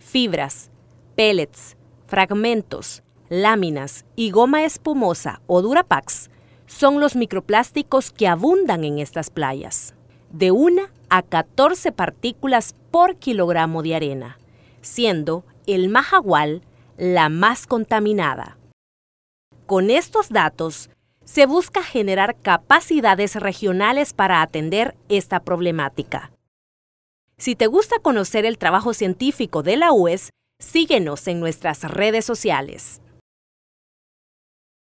fibras, pellets, fragmentos, láminas y goma espumosa o durapax son los microplásticos que abundan en estas playas, de 1 a 14 partículas por kilogramo de arena, siendo el majagual la más contaminada. Con estos datos, se busca generar capacidades regionales para atender esta problemática, si te gusta conocer el trabajo científico de la UES, síguenos en nuestras redes sociales.